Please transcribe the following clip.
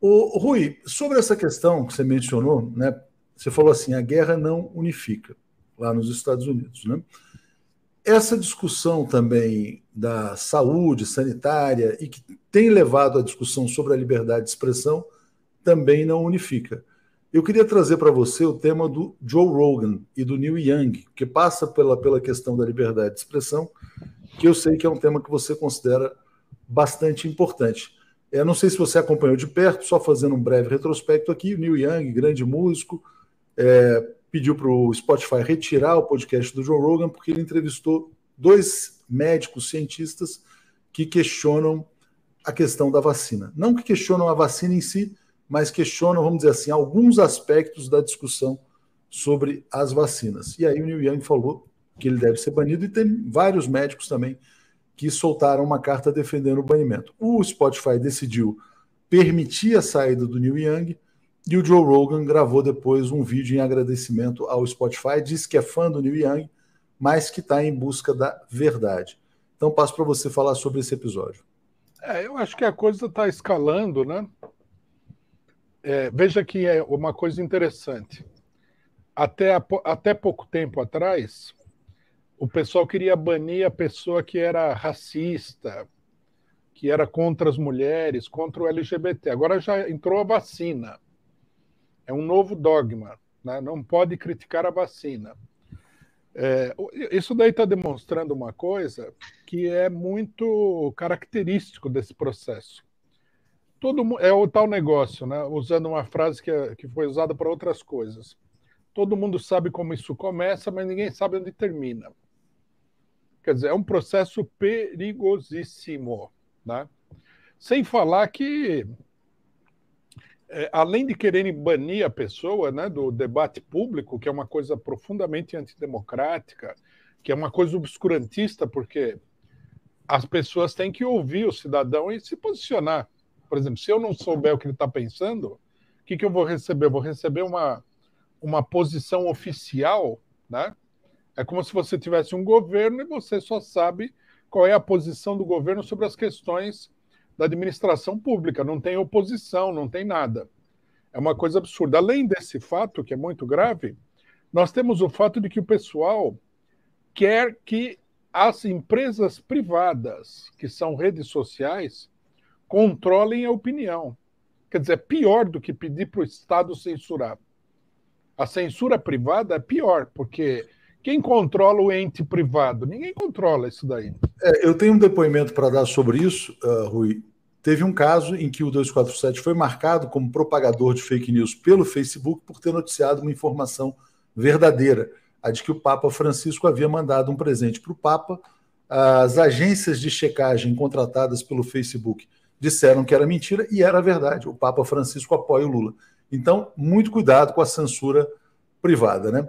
O Rui, sobre essa questão que você mencionou, né? Você falou assim, a guerra não unifica lá nos Estados Unidos, né? Essa discussão também da saúde sanitária e que tem levado à discussão sobre a liberdade de expressão também não unifica. Eu queria trazer para você o tema do Joe Rogan e do Neil Young, que passa pela, pela questão da liberdade de expressão, que eu sei que é um tema que você considera bastante importante. Eu é, não sei se você acompanhou de perto, só fazendo um breve retrospecto aqui, o Neil Young, grande músico, é, pediu para o Spotify retirar o podcast do Joe Rogan porque ele entrevistou dois médicos cientistas que questionam a questão da vacina. Não que questionam a vacina em si, mas questionam, vamos dizer assim, alguns aspectos da discussão sobre as vacinas. E aí o Neil Young falou que ele deve ser banido e tem vários médicos também que soltaram uma carta defendendo o banimento. O Spotify decidiu permitir a saída do Neil Young e o Joe Rogan gravou depois um vídeo em agradecimento ao Spotify, disse que é fã do Neil Young, mas que está em busca da verdade. Então passo para você falar sobre esse episódio. É, eu acho que a coisa está escalando, né? É, veja que é uma coisa interessante. Até, a, até pouco tempo atrás, o pessoal queria banir a pessoa que era racista, que era contra as mulheres, contra o LGBT. Agora já entrou a vacina. É um novo dogma. Né? Não pode criticar a vacina. É, isso daí está demonstrando uma coisa que é muito característico desse processo. Todo é o tal negócio, né? usando uma frase que, é, que foi usada para outras coisas. Todo mundo sabe como isso começa, mas ninguém sabe onde termina. Quer dizer, é um processo perigosíssimo. Né? Sem falar que, é, além de quererem banir a pessoa né, do debate público, que é uma coisa profundamente antidemocrática, que é uma coisa obscurantista, porque as pessoas têm que ouvir o cidadão e se posicionar. Por exemplo, se eu não souber o que ele está pensando, o que, que eu vou receber? Eu vou receber uma, uma posição oficial, né? É como se você tivesse um governo e você só sabe qual é a posição do governo sobre as questões da administração pública. Não tem oposição, não tem nada. É uma coisa absurda. Além desse fato, que é muito grave, nós temos o fato de que o pessoal quer que as empresas privadas, que são redes sociais, controlem a opinião. Quer dizer, é pior do que pedir para o Estado censurar. A censura privada é pior, porque quem controla o ente privado? Ninguém controla isso daí. É, eu tenho um depoimento para dar sobre isso, uh, Rui. Teve um caso em que o 247 foi marcado como propagador de fake news pelo Facebook por ter noticiado uma informação verdadeira, a de que o Papa Francisco havia mandado um presente para o Papa. As agências de checagem contratadas pelo Facebook disseram que era mentira e era verdade. O Papa Francisco apoia o Lula. Então, muito cuidado com a censura privada, né?